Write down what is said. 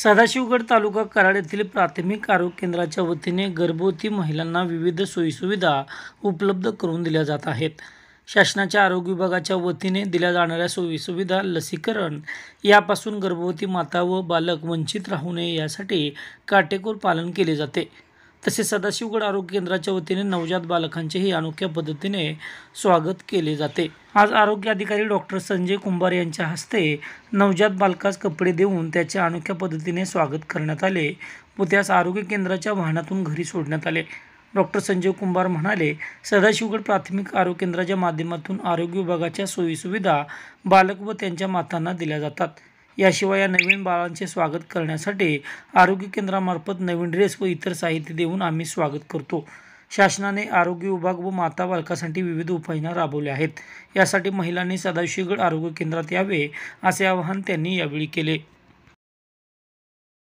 सदाशिवगड तालुका कराड येथील प्राथमिक आरोग्य केंद्राच्या वतीने गर्भवती महिलांना विविध सोयीसुविधा उपलब्ध करून दिल्या जात आहेत शासनाच्या आरोग्य विभागाच्या वतीने दिल्या जाणाऱ्या सोयीसुविधा लसीकरण यापासून गर्भवती माता व बालक वंचित राहू नये यासाठी काटेकोर पालन केले जाते तसेच सदाशिवगड आरोग्य केंद्राच्या वतीने नवजात बालकांचेही अनोख्या पद्धतीने स्वागत केले जाते आज आरोग्य अधिकारी डॉक्टर संजय कुंभार यांच्या हस्ते नवजात बालकास कपडे देऊन त्याचे अनोख्या पद्धतीने स्वागत करण्यात आले व त्यास आरोग्य केंद्राच्या वाहनातून घरी सोडण्यात आले डॉक्टर संजय कुंभार म्हणाले सदाशिवगड प्राथमिक आरोग्य केंद्राच्या माध्यमातून आरोग्य विभागाच्या सोयीसुविधा बालक व त्यांच्या मातांना दिल्या जातात याशिवाय या नवीन बाळांचे स्वागत करण्यासाठी आरोग्य केंद्रामार्फत नवीन ड्रेस व इतर साहित्य देऊन आम्ही स्वागत करतो शासनाने आरोग्य विभाग व माता बालकासाठी विविध उपाययोजना राबवल्या आहेत यासाठी महिलांनी सदाशिवगड आरोग्य केंद्रात यावे असे आवाहन त्यांनी यावेळी केले